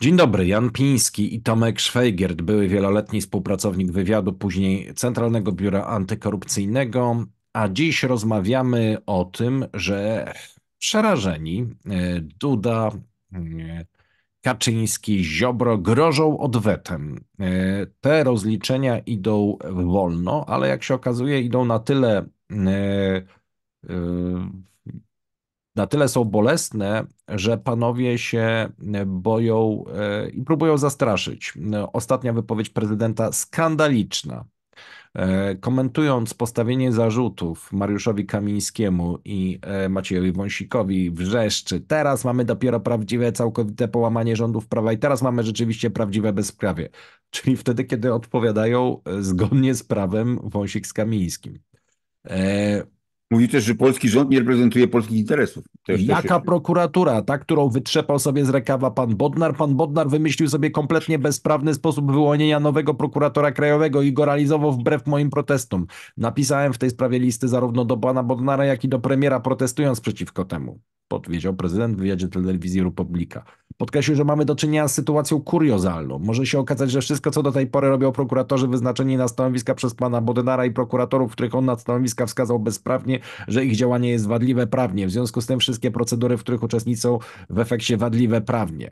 Dzień dobry, Jan Piński i Tomek Szwajgierd, były wieloletni współpracownik wywiadu, później Centralnego Biura Antykorupcyjnego, a dziś rozmawiamy o tym, że przerażeni e, Duda, e, Kaczyński, Ziobro grożą odwetem. E, te rozliczenia idą wolno, ale jak się okazuje idą na tyle na tyle są bolesne, że panowie się e, boją e, i próbują zastraszyć. E, ostatnia wypowiedź prezydenta skandaliczna. Komentując postawienie zarzutów Mariuszowi Kamińskiemu i Maciejowi Wąsikowi wrzeszczy, teraz mamy dopiero prawdziwe, całkowite połamanie rządów prawa i teraz mamy rzeczywiście prawdziwe bezprawie. Czyli wtedy, kiedy odpowiadają zgodnie z prawem Wąsik z Kamińskim. Mówi też, że polski rząd nie reprezentuje polskich interesów. Też, Jaka też prokuratura? Ta, którą wytrzepał sobie z rekawa pan Bodnar. Pan Bodnar wymyślił sobie kompletnie bezprawny sposób wyłonienia nowego prokuratora krajowego i go realizował wbrew moim protestom. Napisałem w tej sprawie listy zarówno do pana Bodnara, jak i do premiera, protestując przeciwko temu, podwiedział prezydent w wywiadzie telewizji Republika. Podkreślił, że mamy do czynienia z sytuacją kuriozalną. Może się okazać, że wszystko, co do tej pory robią prokuratorzy wyznaczeni na stanowiska przez pana Bodynara i prokuratorów, których on na stanowiska wskazał bezprawnie, że ich działanie jest wadliwe prawnie. W związku z tym wszystkie procedury, w których uczestniczą, w efekcie wadliwe prawnie.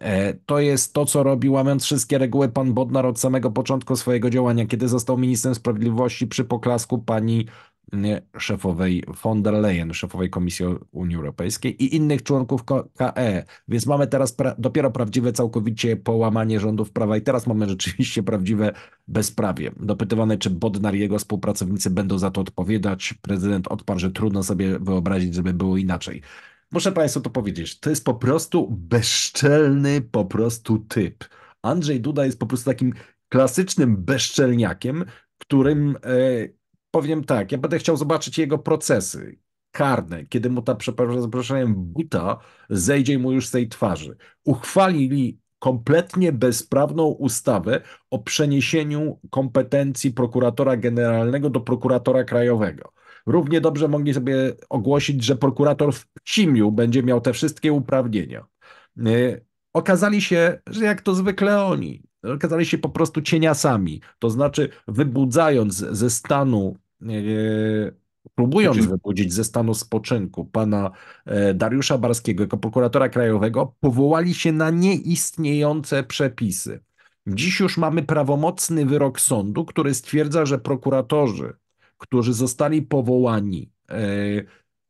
E, to jest to, co robi, łamiąc wszystkie reguły, pan Bodnar od samego początku swojego działania, kiedy został ministrem sprawiedliwości przy poklasku pani szefowej von der Leyen, szefowej Komisji Unii Europejskiej i innych członków KE. Więc mamy teraz pra dopiero prawdziwe całkowicie połamanie rządów prawa i teraz mamy rzeczywiście prawdziwe bezprawie. Dopytywany, czy Bodnar i jego współpracownicy będą za to odpowiadać, prezydent odparł, że trudno sobie wyobrazić, żeby było inaczej. Muszę Państwu to powiedzieć, to jest po prostu bezczelny po prostu typ. Andrzej Duda jest po prostu takim klasycznym bezczelniakiem, którym... E, powiem tak, ja będę chciał zobaczyć jego procesy karne, kiedy mu ta, przepraszam, buta zejdzie mu już z tej twarzy. Uchwalili kompletnie bezprawną ustawę o przeniesieniu kompetencji prokuratora generalnego do prokuratora krajowego. Równie dobrze mogli sobie ogłosić, że prokurator w Cimiu będzie miał te wszystkie uprawnienia. E, okazali się, że jak to zwykle oni, okazali się po prostu cieniasami, to znaczy wybudzając ze stanu e, próbując wybudzić ze stanu spoczynku pana e, Dariusza Barskiego jako prokuratora krajowego, powołali się na nieistniejące przepisy. Dziś już mamy prawomocny wyrok sądu, który stwierdza, że prokuratorzy, którzy zostali powołani e,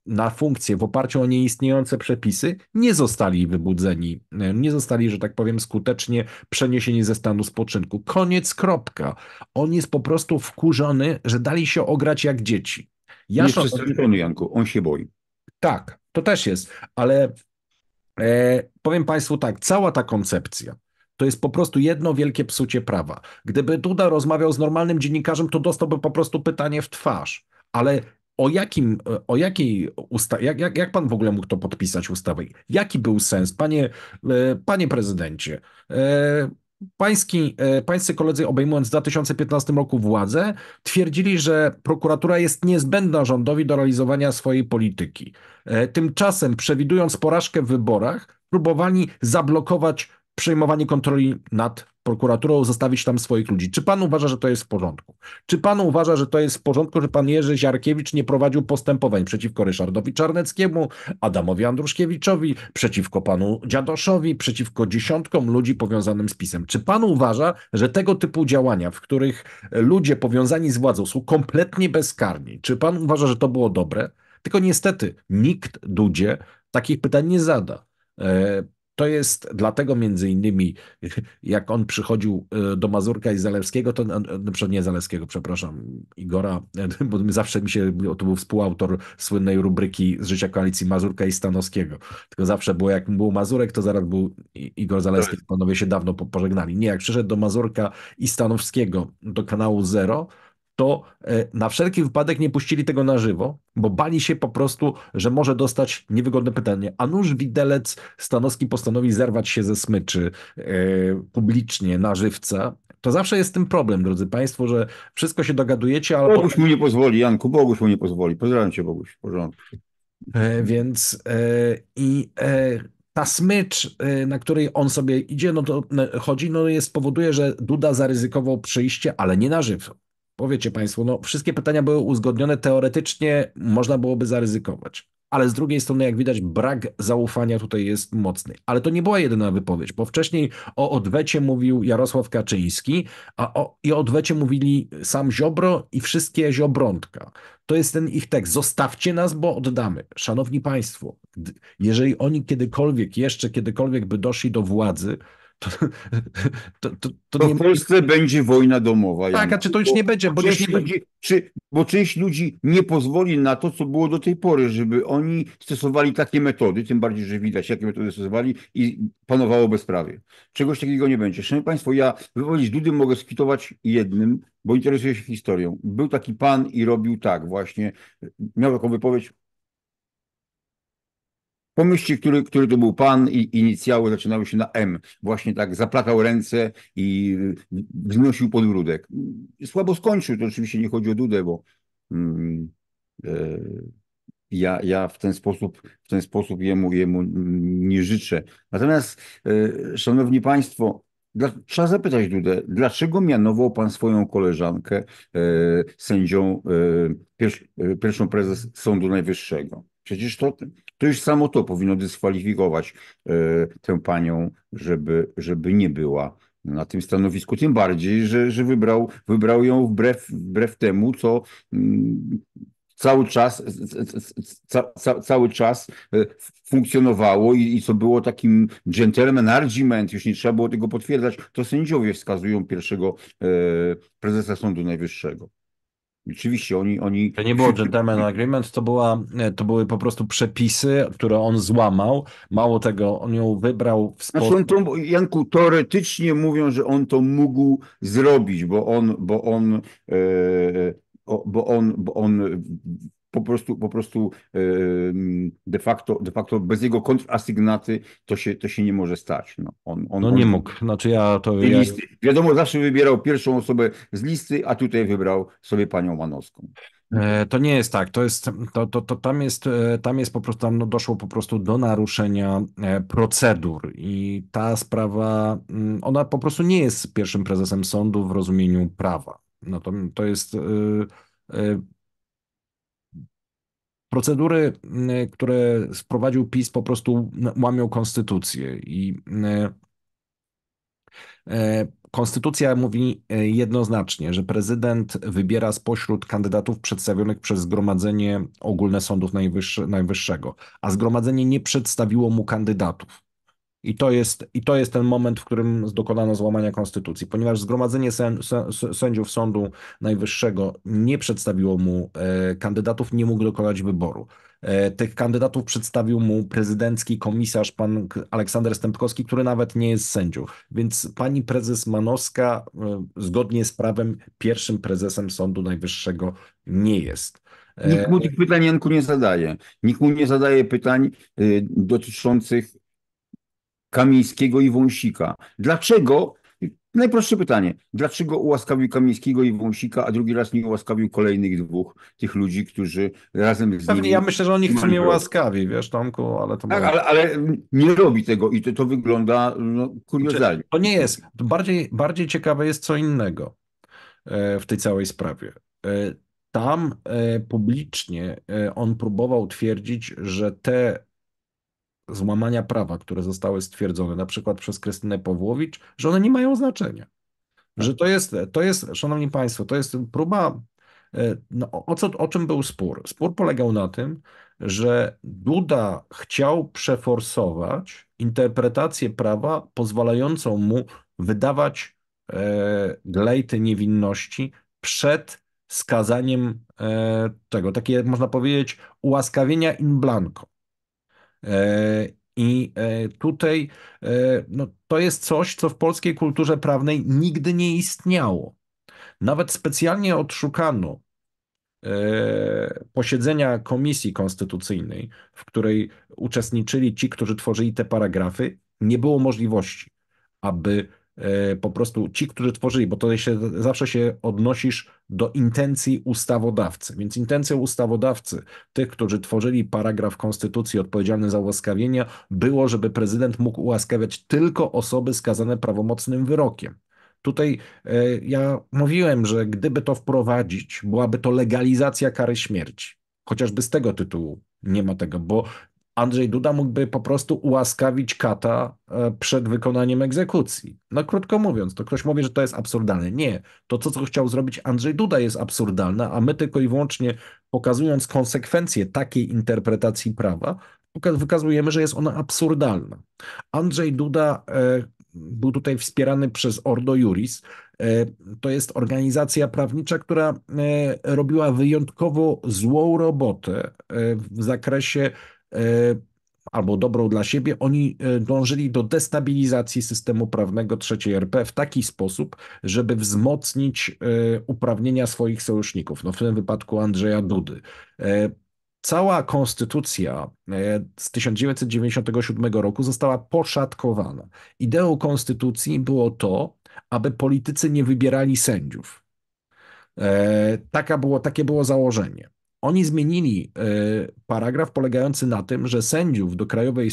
na funkcję w oparciu o nieistniejące przepisy nie zostali wybudzeni, nie zostali, że tak powiem, skutecznie przeniesieni ze stanu spoczynku. Koniec, kropka. On jest po prostu wkurzony, że dali się ograć jak dzieci. Ja nie przestraszony, Janku, on się boi. Tak, to też jest, ale e, powiem Państwu tak, cała ta koncepcja, to jest po prostu jedno wielkie psucie prawa. Gdyby Duda rozmawiał z normalnym dziennikarzem, to dostałby po prostu pytanie w twarz. Ale o, jakim, o jakiej ustawie, jak, jak, jak pan w ogóle mógł to podpisać ustawę? Jaki był sens, panie, e, panie prezydencie? E, pański, e, pańscy koledzy obejmując w 2015 roku władzę twierdzili, że prokuratura jest niezbędna rządowi do realizowania swojej polityki. Tymczasem przewidując porażkę w wyborach próbowali zablokować przejmowanie kontroli nad prokuraturą, zostawić tam swoich ludzi. Czy pan uważa, że to jest w porządku? Czy pan uważa, że to jest w porządku, że pan Jerzy Ziarkiewicz nie prowadził postępowań przeciwko Ryszardowi Czarneckiemu, Adamowi Andruszkiewiczowi, przeciwko panu Dziadoszowi, przeciwko dziesiątkom ludzi powiązanym z PiSem? Czy pan uważa, że tego typu działania, w których ludzie powiązani z władzą są kompletnie bezkarni, czy pan uważa, że to było dobre? Tylko niestety nikt Dudzie takich pytań nie zada. E, to jest dlatego między innymi, jak on przychodził e, do Mazurka i Zalewskiego, to e, e, przed nie Zalewskiego, przepraszam, Igora, bo zawsze mi się, to był współautor słynnej rubryki z życia koalicji Mazurka i Stanowskiego. Tylko zawsze było, jak był Mazurek, to zaraz był Igor Zalewski, tak. panowie się dawno pożegnali. Nie, jak przyszedł do Mazurka i Stanowskiego, do kanału Zero, to e, na wszelki wypadek nie puścili tego na żywo, bo bali się po prostu, że może dostać niewygodne pytanie. A nuż widelec Stanowski postanowi zerwać się ze smyczy e, publicznie na żywca. To zawsze jest ten problem, drodzy Państwo, że wszystko się dogadujecie, ale. Boguś mu nie pozwoli, Janku, Boguś mu nie pozwoli. Pozdrawiam Cię, Boguś, w porządku. E, więc i ta smycz, na której on sobie idzie, no to chodzi, no jest, powoduje, że Duda zaryzykował przyjście, ale nie na żywo. Powiecie Państwo, no wszystkie pytania były uzgodnione teoretycznie, można byłoby zaryzykować. Ale z drugiej strony, jak widać, brak zaufania tutaj jest mocny. Ale to nie była jedyna wypowiedź, bo wcześniej o odwecie mówił Jarosław Kaczyński, a o, i o odwecie mówili sam Ziobro i wszystkie Ziobrątka. To jest ten ich tekst. Zostawcie nas, bo oddamy. Szanowni Państwo, jeżeli oni kiedykolwiek, jeszcze kiedykolwiek by doszli do władzy, to, to, to, to, to nie... w Polsce będzie wojna domowa. Tak, a czy to już nie będzie? Bo, część nie... Ludzi, czy, bo część ludzi nie pozwoli na to, co było do tej pory, żeby oni stosowali takie metody, tym bardziej, że widać, jakie metody stosowali i panowało bezprawie. Czegoś takiego nie będzie. Szanowni Państwo, ja wypowiedź Dudy mogę skwitować jednym, bo interesuję się historią. Był taki pan i robił tak właśnie. Miał taką wypowiedź, Pomyślcie, który, który to był pan i inicjały zaczynały się na M. Właśnie tak zaplatał ręce i wznosił podbródek. Słabo skończył, to oczywiście nie chodzi o Dudę, bo mm, e, ja, ja w ten sposób, w ten sposób jemu, jemu nie życzę. Natomiast, e, szanowni państwo, dla, trzeba zapytać Dudę, dlaczego mianował pan swoją koleżankę e, sędzią, e, e, pierwszą prezes Sądu Najwyższego? Przecież to to już samo to powinno dyskwalifikować e, tę panią, żeby, żeby nie była na tym stanowisku, tym bardziej, że, że wybrał, wybrał ją wbrew, wbrew temu, co mm, cały czas, ca, ca, cały czas e, funkcjonowało i, i, co było takim gentleman argument, już nie trzeba było tego potwierdzać, to sędziowie wskazują pierwszego e, prezesa Sądu Najwyższego. Rzeczywiście, oni... oni... To nie było gentleman agreement, to, była, e, to były po prostu przepisy, które on złamał. Mało tego, on ją wybrał w znaczy, sposób... Znaczy on to, Janku, teoretycznie mówią, że on to mógł zrobić, bo on, bo on, e, e bo on, bo on po prostu, po prostu de facto, de facto bez jego kontrasygnaty to się, to się nie może stać. No, on, on no nie on... mógł. Znaczy ja to... Ja... Listy, wiadomo, zawsze wybierał pierwszą osobę z listy, a tutaj wybrał sobie panią Manowską. E, to nie jest tak, to jest, to, to, to tam jest, e, tam jest po prostu, tam no doszło po prostu do naruszenia e, procedur i ta sprawa, mm, ona po prostu nie jest pierwszym prezesem sądu w rozumieniu prawa. No to, to jest Procedury, mm, które sprowadził PiS, po prostu łamią konstytucję i e, e, Konstytucja mówi e, jednoznacznie, że prezydent wybiera spośród kandydatów przedstawionych przez Zgromadzenie Ogólne Sądów Najwyższego, a Zgromadzenie nie przedstawiło mu kandydatów. I to, jest, I to jest ten moment, w którym dokonano złamania konstytucji, ponieważ Zgromadzenie sen, Sędziów Sądu Najwyższego nie przedstawiło mu e, kandydatów, nie mógł dokonać wyboru. E, tych kandydatów przedstawił mu prezydencki komisarz, pan Aleksander Stępkowski, który nawet nie jest sędzią. Więc pani prezes Manowska, e, zgodnie z prawem, pierwszym prezesem Sądu Najwyższego nie jest. E, Nikt mu tych pytań, Janku, nie zadaje. Nikt mu nie zadaje pytań y, dotyczących Kamińskiego i Wąsika. Dlaczego? Najprostsze pytanie. Dlaczego ułaskawił Kamińskiego i Wąsika, a drugi raz nie ułaskawił kolejnych dwóch tych ludzi, którzy razem z Pewnie nimi... Ja myślę, że on ich nie ułaskawi, wiesz Tomku, ale to... Tak, ale, ale, nie robi tego i to, to wygląda no, kuriozalnie. To nie jest. Bardziej, bardziej ciekawe jest co innego e, w tej całej sprawie. E, tam e, publicznie on próbował twierdzić, że te złamania prawa, które zostały stwierdzone na przykład przez Krystynę Pawłowicz, że one nie mają znaczenia. Tak. Że to jest, to jest, szanowni państwo, to jest próba, e, no, o, co, o czym był spór? Spór polegał na tym, że Duda chciał przeforsować interpretację prawa pozwalającą mu wydawać e, glejty niewinności przed skazaniem e, tego, takie można powiedzieć ułaskawienia in blanco. E, I e, tutaj e, no, to jest coś, co w polskiej kulturze prawnej nigdy nie istniało. Nawet specjalnie odszukano posiedzenia Komisji Konstytucyjnej, w której uczestniczyli ci, którzy tworzyli te paragrafy, nie było możliwości, aby E, po prostu ci, którzy tworzyli, bo to się, zawsze się odnosisz do intencji ustawodawcy. Więc intencją ustawodawcy, tych, którzy tworzyli paragraf Konstytucji odpowiedzialny za ułaskawienia, było, żeby prezydent mógł ułaskawiać tylko osoby skazane prawomocnym wyrokiem. Tutaj e, ja mówiłem, że gdyby to wprowadzić, byłaby to legalizacja kary śmierci. Chociażby z tego tytułu nie ma tego, bo Andrzej Duda mógłby po prostu ułaskawić kata e, przed wykonaniem egzekucji. No krótko mówiąc, to ktoś mówi, że to jest absurdalne. Nie, to co, co chciał zrobić Andrzej Duda jest absurdalne, a my tylko i wyłącznie pokazując konsekwencje takiej interpretacji prawa, wykazujemy, że jest ona absurdalna. Andrzej Duda e, był tutaj wspierany przez Ordo Juris. E, to jest organizacja prawnicza, która robiła wyjątkowo złą robotę w zakresie E, albo dobrą dla siebie, oni e, dążyli do destabilizacji systemu prawnego III RP w taki sposób, żeby wzmocnić e, uprawnienia swoich sojuszników, no w tym wypadku Andrzeja Dudy. Cała konstytucja z 1997 roku została poszatkowana. Ideą konstytucji było to, aby politycy nie wybierali sędziów. Taka było, takie było założenie. Oni zmienili e, paragraf polegający na tym, że sędziów do Krajowej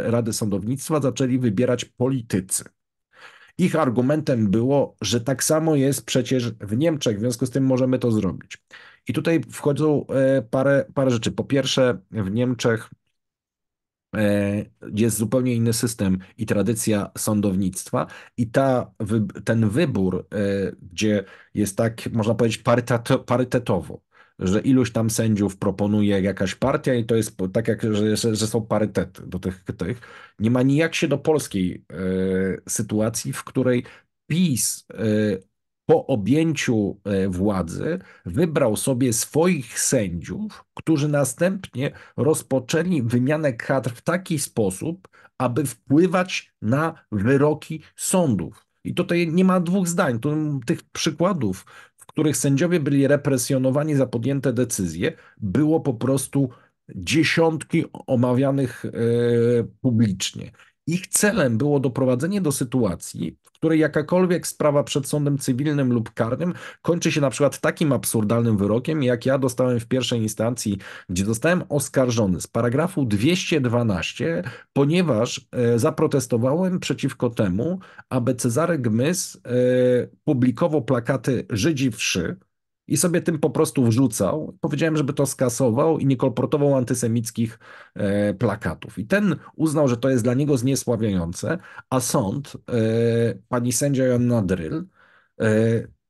e, Rady Sądownictwa zaczęli wybierać politycy. Ich argumentem było, że tak samo jest przecież w Niemczech, w związku z tym możemy to zrobić. I tutaj wchodzą e, parę, parę rzeczy. Po pierwsze, w Niemczech jest zupełnie inny system i tradycja sądownictwa, i ta, ten wybór, gdzie jest tak, można powiedzieć, parytetowo, że iluś tam sędziów proponuje jakaś partia i to jest tak, jak, że, że są parytety do tych, tych. Nie ma nijak się do polskiej y, sytuacji, w której PiS y, po objęciu e, władzy wybrał sobie swoich sędziów, którzy następnie rozpoczęli wymianę kadr w taki sposób, aby wpływać na wyroki sądów. I tutaj nie ma dwóch zdań. tych przykładów których sędziowie byli represjonowani za podjęte decyzje, było po prostu dziesiątki omawianych e, publicznie. Ich celem było doprowadzenie do sytuacji, w której jakakolwiek sprawa przed sądem cywilnym lub karnym kończy się na przykład takim absurdalnym wyrokiem, jak ja dostałem w pierwszej instancji, gdzie zostałem oskarżony z paragrafu 212, ponieważ e, zaprotestowałem przeciwko temu, aby Cezary Gmys e, publikował plakaty Żydzi wszy, i sobie tym po prostu wrzucał. Powiedziałem, żeby to skasował i nie kolportował antysemickich e, plakatów. I ten uznał, że to jest dla niego zniesławiające, a sąd, e, pani sędzia Joanna Dryl, e,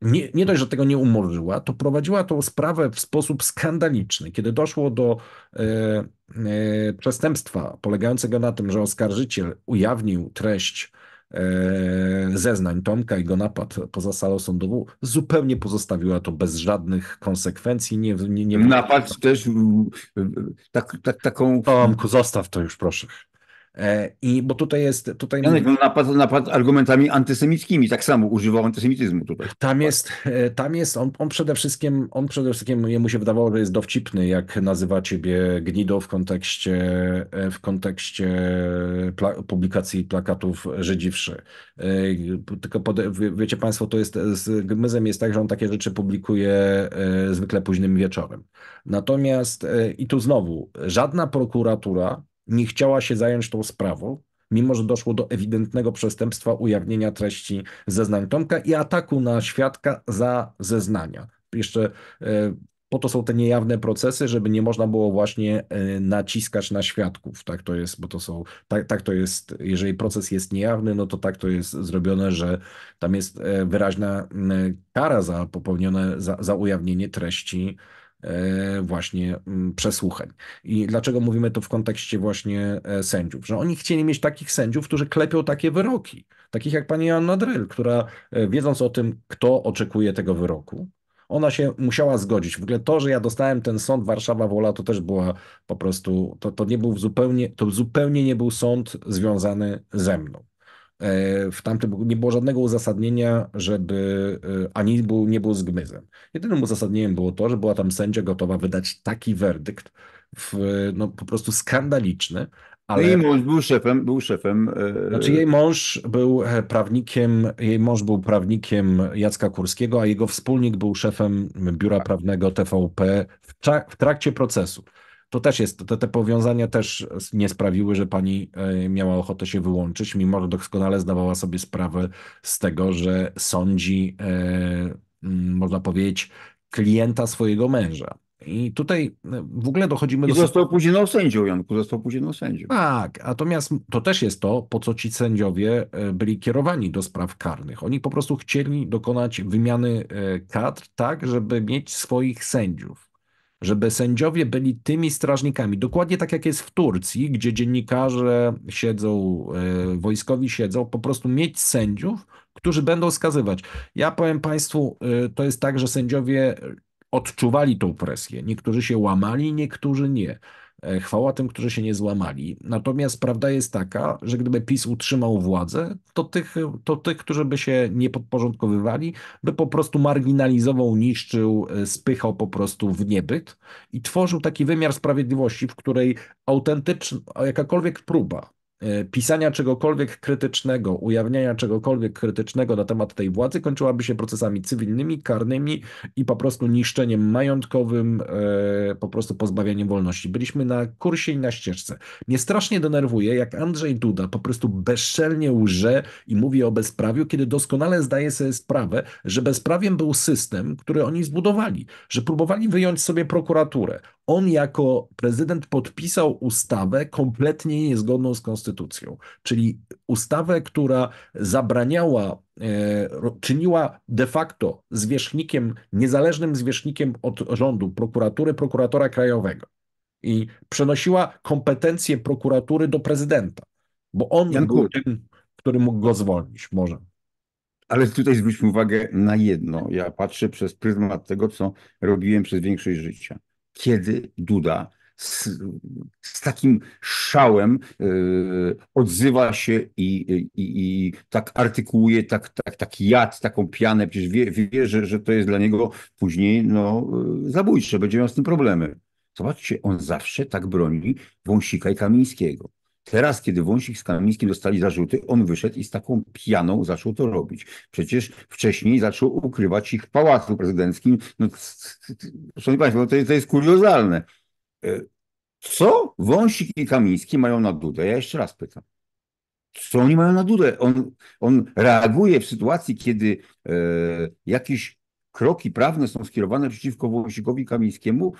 nie, nie dość, że tego nie umorzyła, to prowadziła tą sprawę w sposób skandaliczny. Kiedy doszło do e, e, przestępstwa polegającego na tym, że oskarżyciel ujawnił treść E, zeznań Tomka i go napad poza salą sądową, zupełnie pozostawiła to bez żadnych konsekwencji. Nie, nie, nie napad też mm, tak, tak, taką... Tomku, zostaw to już, proszę. E, I bo tutaj jest. Tutaj... Janek napadł, no, napadł argumentami antysemickimi, tak samo używał antysemityzmu tutaj. Tam jest, e, tam jest on, on przede wszystkim, on przede wszystkim, jemu się wydawało, że jest dowcipny, jak nazywa ciebie gnido w kontekście, e, w kontekście pla publikacji plakatów Żydziwszy. Tylko wiecie Państwo, to jest z Gmyzem jest tak, że on takie rzeczy publikuje zwykle późnym wieczorem. Natomiast i tu znowu, żadna prokuratura nie chciała się zająć tą sprawą, mimo że doszło do ewidentnego przestępstwa ujawnienia treści zeznań Tomka i ataku na świadka za zeznania. Jeszcze e, po to są te niejawne procesy, żeby nie można było właśnie e, naciskać na świadków. Tak to jest, bo to są, tak, tak to jest, jeżeli proces jest niejawny, no to tak to jest zrobione, że tam jest e, wyraźna kara za popełnione, za, za ujawnienie treści E, właśnie mm, przesłuchań. I dlaczego mówimy to w kontekście właśnie e, sędziów? Że oni chcieli mieć takich sędziów, którzy klepią takie wyroki, takich jak pani Anna Dryl, która e, wiedząc o tym, kto oczekuje tego wyroku, ona się musiała zgodzić. W ogóle to, że ja dostałem ten sąd Warszawa-Wola, to też była po prostu, to, to nie był zupełnie, to zupełnie nie był sąd związany ze mną w tamtym nie było żadnego uzasadnienia, żeby e, ani był, nie był zgmyzem. Jedynym uzasadnieniem było to, że była tam sędzia gotowa wydać taki werdykt, w, no, po prostu skandaliczny, no ale... Jej mąż był szefem, był szefem. E, znaczy jej mąż był e, prawnikiem, jej mąż był prawnikiem Jacka Kurskiego, a jego wspólnik był szefem biura prawnego TVP w, trakcie procesu. To też jest, te, te powiązania też nie sprawiły, że pani e, miała ochotę się wyłączyć, mimo że doskonale zdawała sobie sprawę z tego, że sądzi, e, można powiedzieć, klienta swojego męża. I tutaj e, w ogóle dochodzimy I do. Został później sędzią, Janku, został później sędzią. Tak, natomiast to też jest to, po co ci sędziowie byli kierowani do spraw karnych. Oni po prostu chcieli dokonać wymiany kadr, tak, żeby mieć swoich sędziów żeby sędziowie byli tymi strażnikami, dokładnie tak jak jest w Turcji, gdzie dziennikarze siedzą, e, wojskowi siedzą, po prostu mieć sędziów, którzy będą skazywać. Ja powiem Państwu, e, to jest tak, że sędziowie odczuwali tą presję. Niektórzy się łamali, niektórzy nie. E, chwała tym, którzy się nie złamali. Natomiast prawda jest taka, że gdyby PiS utrzymał władzę, to tych, to tych którzy by się nie podporządkowywali, by po prostu marginalizował, niszczył, e, spychał po prostu w niebyt i tworzył taki wymiar sprawiedliwości, w której autentyczna, jakakolwiek próba E, pisania czegokolwiek krytycznego, ujawniania czegokolwiek krytycznego na temat tej władzy kończyłaby się procesami cywilnymi, karnymi i po prostu niszczeniem majątkowym, e, po prostu pozbawianiem wolności. Byliśmy na kursie i na ścieżce. Mnie strasznie denerwuje, jak Andrzej Duda po prostu bezczelnie łże i mówi o bezprawiu, kiedy doskonale zdaje sobie sprawę, że bezprawiem był system, który oni zbudowali, że próbowali wyjąć sobie prokuraturę, on jako prezydent podpisał ustawę kompletnie niezgodną z konstytucją, czyli ustawę, która zabraniała, e, czyniła de facto zwierzchnikiem, niezależnym zwierzchnikiem od rządu, prokuratury, prokuratora krajowego i przenosiła kompetencje prokuratury do prezydenta, bo on był tym, który mógł go zwolnić, może. Ale tutaj zwróćmy uwagę na jedno. Ja patrzę przez pryzmat tego, co robiłem przez większość życia kiedy Duda z, z takim szałem e, odzywa się i, i, i, tak artykułuje, tak, tak, tak jad, taką pianę. Przecież wie, wie że, że to jest dla niego później no, e, zabójcze, będzie miał z tym problemy. Zobaczcie, on zawsze tak broni Wąsika i Kamińskiego. Teraz, kiedy Wąsik z Kamińskim dostali zarzuty, on wyszedł i z taką pianą zaczął to robić. Przecież wcześniej zaczął ukrywać ich w Pałacu Prezydenckim. No, szanowni Państwo, no to jest, to jest kuriozalne. E, co Wąsik i Kamiński mają na Dudę? Ja jeszcze raz pytam. Co oni mają na Dudę? On, on reaguje w sytuacji, kiedy e, jakieś kroki prawne są skierowane przeciwko Wąsikowi Kamińskiemu.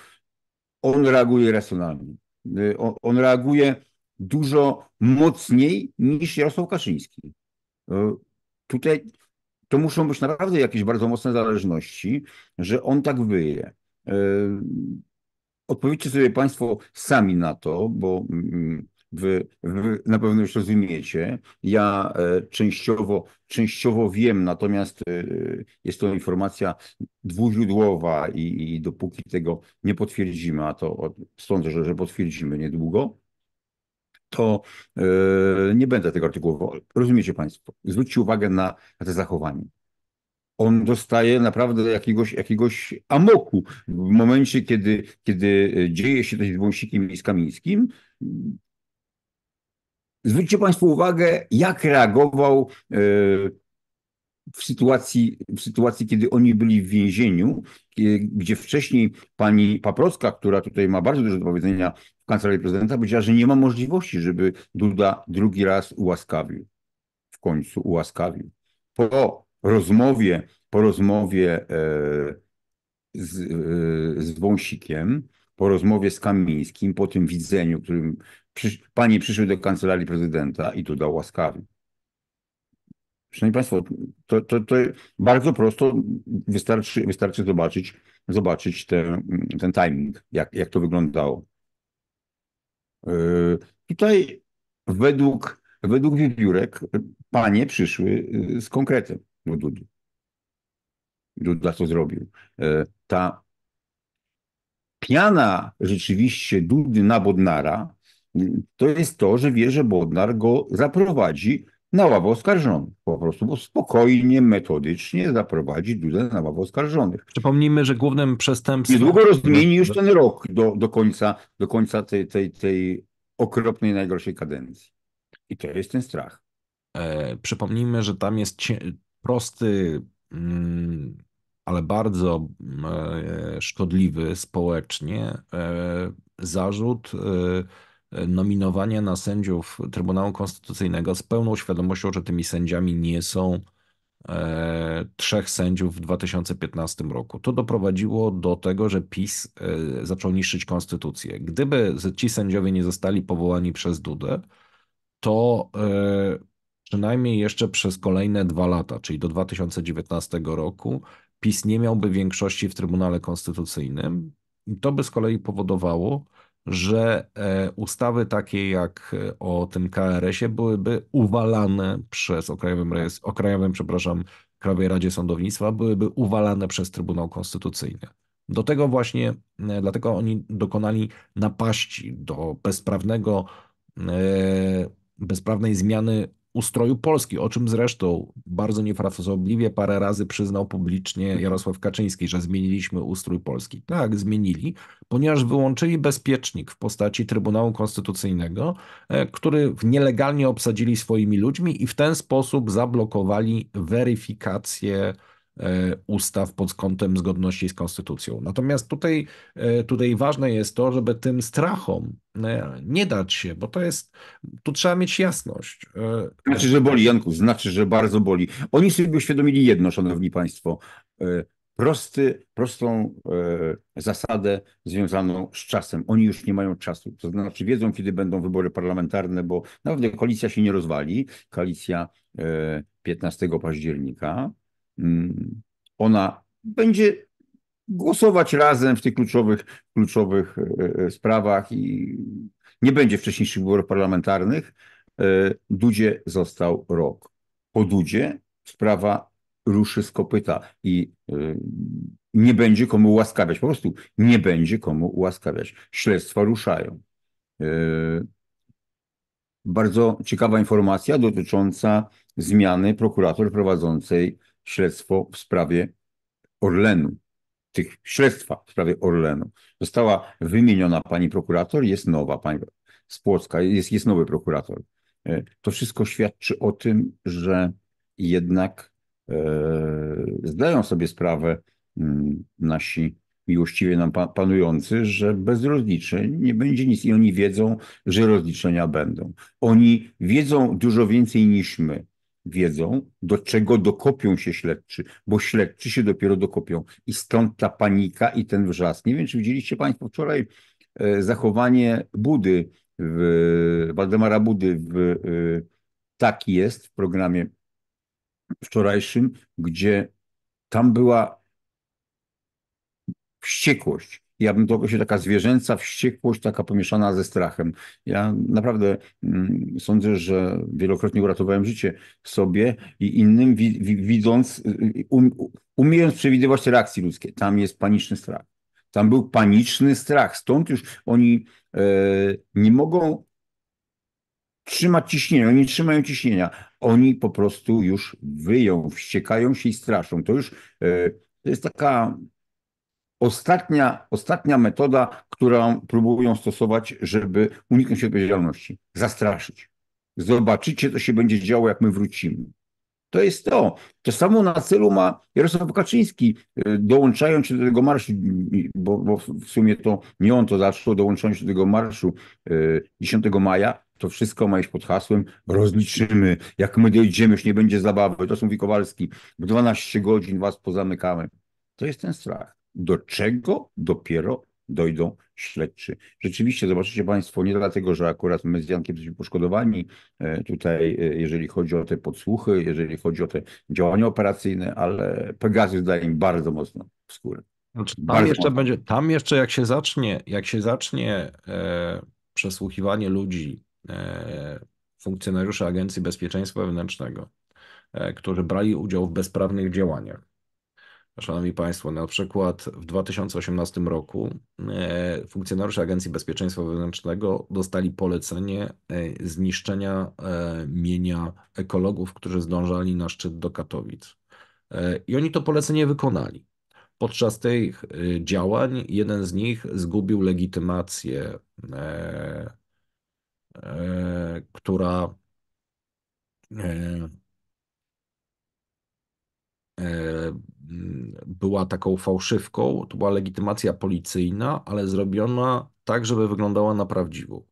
On reaguje racjonalnie. E, on, on reaguje dużo mocniej niż Jarosław Kaczyński. E, tutaj to muszą być naprawdę jakieś bardzo mocne zależności, że on tak wyje. E, odpowiedzcie sobie Państwo sami na to, bo mm, wy, wy, na pewno już rozumiecie. Ja e, częściowo, częściowo wiem, natomiast jest to informacja dwuźródłowa i, i dopóki tego nie potwierdzimy, a to sądzę, że, że potwierdzimy niedługo, to e, nie będę tego artykułował. Rozumiecie Państwo? Zwróćcie uwagę na, na te zachowanie. On dostaje naprawdę jakiegoś, jakiegoś amoku w momencie, kiedy, kiedy dzieje się coś z Wąsikiem i z Kamińskim. Zwróćcie Państwo uwagę, jak reagował e, w sytuacji, w sytuacji, kiedy oni byli w więzieniu, e, gdzie wcześniej pani Paprocka, która tutaj ma bardzo dużo do powiedzenia kancelarii prezydenta powiedziała, że nie ma możliwości, żeby Duda drugi raz ułaskawił. W końcu ułaskawił. Po rozmowie, po rozmowie e, z, e, z Wąsikiem, po rozmowie z Kamińskim, po tym widzeniu, którym przysz, panie przyszły do kancelarii prezydenta i Duda ułaskawił. Szanowni Państwo, to, to, to bardzo prosto wystarczy, wystarczy zobaczyć, zobaczyć ten, ten timing, jak, jak to wyglądało. Y, tutaj według, według wiewiórek panie przyszły y, z konkretem do Dudy. Duda to zrobił. Y, ta piana rzeczywiście Dudy na Bodnara to jest to, że wie, że Bodnar go zaprowadzi na ławę oskarżonych. Po prostu spokojnie, metodycznie zaprowadzi Dudę na ławę oskarżonych. Przypomnijmy, że głównym przestępstwem... Niedługo rozmieni już ten rok do, do końca, do końca tej, tej, tej okropnej, najgorszej kadencji. I to jest ten strach. E, przypomnijmy, że tam jest prosty, mm, ale bardzo e, szkodliwy społecznie e, zarzut e, nominowania na sędziów Trybunału Konstytucyjnego z pełną świadomością, że tymi sędziami nie są e, trzech sędziów w 2015 roku. To doprowadziło do tego, że PiS e, zaczął niszczyć konstytucję. Gdyby ci sędziowie nie zostali powołani przez Dudę, to e, przynajmniej jeszcze przez kolejne dwa lata, czyli do 2019 roku, PiS nie miałby większości w Trybunale Konstytucyjnym. I to by z kolei powodowało, że e, ustawy takie jak e, o tym KRS-ie byłyby uwalane przez tak. o Krajowym, przepraszam, Krajowej Radzie Sądownictwa, byłyby uwalane przez Trybunał Konstytucyjny. Do tego właśnie, e, dlatego oni dokonali napaści do bezprawnego, bezprawnej zmiany ustroju Polski, o czym zresztą bardzo niefrasobliwie parę razy przyznał publicznie mhm. Jarosław Kaczyński, że zmieniliśmy ustrój Polski. Tak, zmienili, ponieważ wyłączyli bezpiecznik w postaci Trybunału Konstytucyjnego, e, który nielegalnie obsadzili swoimi ludźmi i w ten sposób zablokowali weryfikację E, ustaw pod kątem zgodności z konstytucją. Natomiast tutaj, e, tutaj ważne jest to, żeby tym strachom e, nie dać się, bo to jest, tu trzeba mieć jasność. Znaczy, że boli, Janku, znaczy, że bardzo boli. Oni sobie uświadomili jedno, szanowni państwo, prosty, prostą zasadę związaną z czasem. Oni już nie mają czasu. To znaczy wiedzą, kiedy będą wybory parlamentarne, bo naprawdę koalicja się nie rozwali. Koalicja 15 października Mm, ona będzie głosować razem w tych kluczowych, kluczowych e, e, sprawach i nie będzie wcześniejszych wyborów parlamentarnych. E, Dudzie został rok. Po Dudzie sprawa ruszy z kopyta i nie będzie komu ułaskawiać. Po prostu nie będzie komu ułaskawiać. Śledztwa ruszają. Bardzo ciekawa informacja dotycząca zmiany prokurator prowadzącej śledztwo w sprawie Orlenu. Tych śledztwa w sprawie Orlenu. Została wymieniona pani prokurator, jest nowa pani z Płocka, jest, jest nowy prokurator. E, to wszystko świadczy o tym, że jednak e, zdają sobie sprawę mm, nasi miłościwie nam panujący, że bez rozliczeń nie będzie nic i oni wiedzą, że rozliczenia będą. Oni wiedzą dużo więcej niż my wiedzą, do czego dokopią się śledczy, bo śledczy się dopiero dokopią. I stąd ta panika i ten wrzask. Nie wiem, czy widzieliście Państwo wczoraj e, zachowanie Budy, w, Waldemara Budy w e, Taki jest w programie wczorajszym, gdzie tam była wściekłość ja bym to określił taka zwierzęca wściekłość, taka pomieszana ze strachem. Ja naprawdę mm, sądzę, że wielokrotnie uratowałem życie sobie i innym, wi widząc, y, y, um, umiejąc przewidywać reakcje ludzkie. Tam jest paniczny strach. Tam był paniczny strach. Stąd już oni e, nie mogą trzymać ciśnienia, oni nie trzymają ciśnienia. Oni po prostu już wyją, wściekają się i straszą. To już e, to jest taka ostatnia, ostatnia metoda, którą próbują stosować, żeby uniknąć odpowiedzialności. Zastraszyć. Zobaczycie, co się będzie działo, jak my wrócimy. To jest to. To samo na celu ma Jarosław Kaczyński, y, dołączając się do tego marszu, bo, bo, w sumie to nie on to zaczął, dołączając się do tego marszu 10 y, maja, to wszystko ma iść pod hasłem rozliczymy, jak my dojdziemy, już nie będzie zabawy. To są Wikowalski, 12 godzin was pozamykamy. To jest ten strach do czego dopiero dojdą śledczy. Rzeczywiście, zobaczycie Państwo, nie dlatego, że akurat my z Jankiem jesteśmy poszkodowani e, tutaj, e, jeżeli chodzi o te podsłuchy, jeżeli chodzi o te działania operacyjne, ale Pegasus daje im bardzo mocno w skórę. Znaczy, tam, jeszcze będzie, tam jeszcze jak się zacznie, jak się zacznie e, przesłuchiwanie ludzi, e, funkcjonariuszy Agencji Bezpieczeństwa Wewnętrznego, e, którzy brali udział w bezprawnych działaniach, Szanowni Państwo, na przykład w 2018 roku e, funkcjonariusze Agencji Bezpieczeństwa Wewnętrznego dostali polecenie e, zniszczenia e, mienia ekologów, którzy zdążali na szczyt do Katowic. I oni to polecenie wykonali. Podczas tych działań jeden z nich zgubił legitymację, która E, była taką fałszywką, to była legitymacja policyjna, ale zrobiona tak, żeby wyglądała na prawdziwą.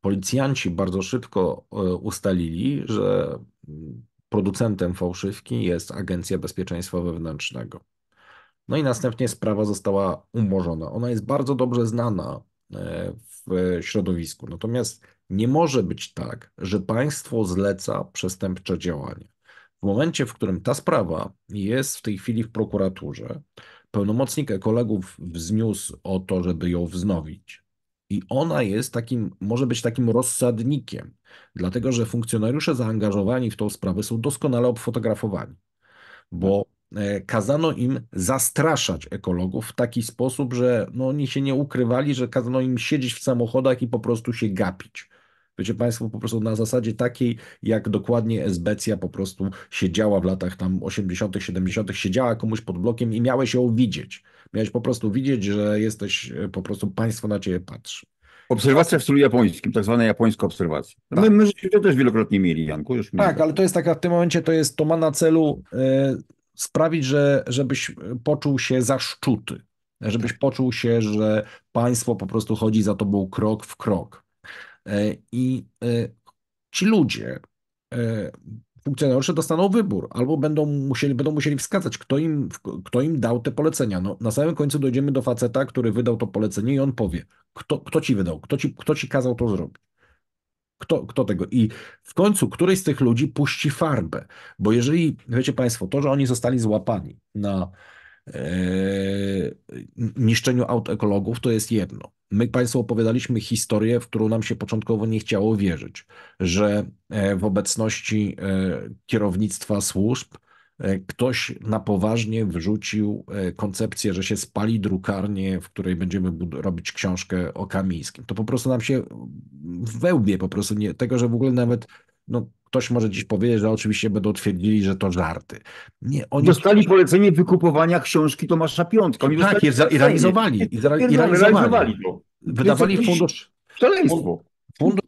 Policjanci bardzo szybko e, ustalili, że mm, producentem fałszywki jest Agencja Bezpieczeństwa Wewnętrznego. No i następnie sprawa została umorzona. Ona jest bardzo dobrze znana e, w środowisku. Natomiast nie może być tak, że państwo zleca przestępcze działanie. W momencie, w którym ta sprawa jest w tej chwili w prokuraturze, pełnomocnik ekologów wzniósł o to, żeby ją wznowić. I ona jest takim, może być takim rozsadnikiem, dlatego że funkcjonariusze zaangażowani w tą sprawę są doskonale obfotografowani, bo e, kazano im zastraszać ekologów w taki sposób, że no, oni się nie ukrywali, że kazano im siedzieć w samochodach i po prostu się gapić. Wiecie Państwo, po prostu na zasadzie takiej, jak dokładnie esbecja po prostu siedziała w latach tam 80., 70., siedziała komuś pod blokiem i miałeś ją widzieć. Miałeś po prostu widzieć, że jesteś, e, po prostu państwo na ciebie patrzy. Obserwacja w stylu japońskim, tak zwana japońska obserwacja. No tak. My, my to też wielokrotnie mieli, Janku. Już tak, mieli. ale to jest taka, w tym momencie to jest, to ma na celu y, sprawić, że, żebyś poczuł się zaszczuty, żebyś poczuł się, że państwo po prostu chodzi za tobą krok w krok. E, I e, ci ludzie, e, funkcjonariusze dostaną wybór, albo będą musieli, będą musieli wskazać, kto im, kto im dał te polecenia. No, na samym końcu dojdziemy do faceta, który wydał to polecenie i on powie, kto, kto ci wydał, kto ci, kto ci kazał to zrobić. Kto, kto tego? I w końcu któryś z tych ludzi puści farbę, bo jeżeli, wiecie Państwo, to, że oni zostali złapani na niszczeniu aut ekologów, to jest jedno my Państwu opowiadaliśmy historię, w którą nam się początkowo nie chciało wierzyć, że e, w obecności e, kierownictwa służb e, ktoś na poważnie wrzucił koncepcję, że się spali drukarnię, w której będziemy robić książkę o Kamińskim. To po prostu nam się wełbie po prostu nie, tego, że w ogóle nawet no, ktoś może dziś powiedzieć, że oczywiście będą twierdzili, że to żarty. Nie, oni dostali polecenie wykupowania książki Tomasza Piątka. Oni tak, je i realizowali. I realizowali. Wydawali fundusz. Szaleństwo. Fundusz,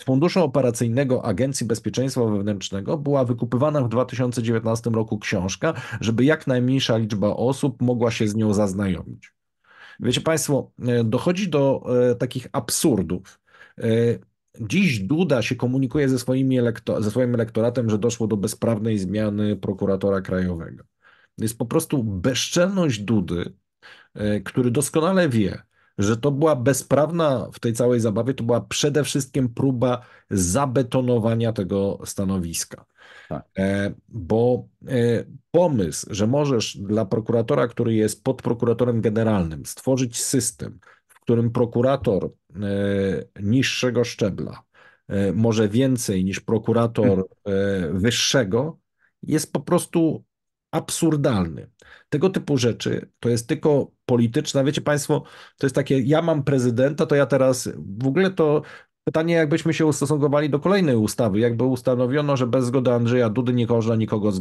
z funduszu operacyjnego Agencji Bezpieczeństwa Wewnętrznego była wykupywana w 2019 roku książka, żeby jak najmniejsza liczba osób mogła się z nią zaznajomić. Wiecie Państwo, e, dochodzi do e, takich absurdów. E, Dziś Duda się komunikuje ze, swoimi elektor ze swoim elektoratem, że doszło do bezprawnej zmiany prokuratora krajowego. Jest po prostu bezczelność Dudy, e, który doskonale wie, że to była bezprawna w tej całej zabawie, to była przede wszystkim próba zabetonowania tego stanowiska. Tak. E, bo e, pomysł, że możesz dla prokuratora, który jest podprokuratorem generalnym, stworzyć system, którym prokurator e, niższego szczebla e, może więcej niż prokurator mhm. e, wyższego, jest po prostu absurdalny. Tego typu rzeczy to jest tylko polityczna. Wiecie Państwo, to jest takie, ja mam prezydenta, to ja teraz w ogóle to Pytanie, jakbyśmy się ustosunkowali do kolejnej ustawy. Jakby ustanowiono, że bez zgody Andrzeja Dudy nie można nikogo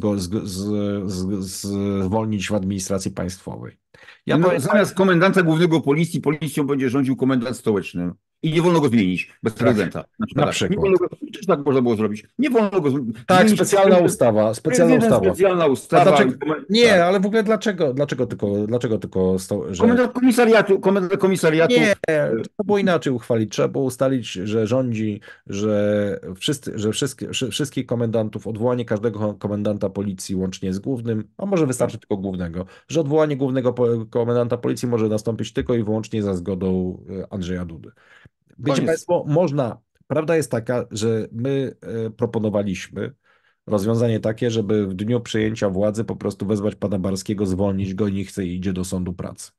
zwolnić w administracji państwowej. Ja no, powiem... Zamiast komendanta głównego policji, policją będzie rządził komendant stołeczny. I nie wolno go zmienić bez tak. prezydenta. Na przykład. Nie wolno go, tak można było zrobić. Nie wolno go tak, zmienić. Tak, specjalna ustawa. Specjalna ustawa. Specjalna ustawa. Dlaczego, tak. nie, ale w ogóle dlaczego? Dlaczego tylko, dlaczego tylko sto, że... Komendant komisariatu, komendant komisariatu. Nie, trzeba było inaczej uchwalić. Trzeba było ustalić, że rządzi, że, wszyscy, że wszystkie, wszystkich komendantów, odwołanie każdego komendanta policji łącznie z głównym, a może wystarczy tylko głównego, że odwołanie głównego komendanta policji może nastąpić tylko i wyłącznie za zgodą e, Andrzeja Dudy. Wiecie Państwo, można. Prawda jest taka, że my e, proponowaliśmy rozwiązanie takie, żeby w dniu przejęcia władzy po prostu wezwać pana Barskiego, zwolnić go i nie chce idzie do sądu pracy.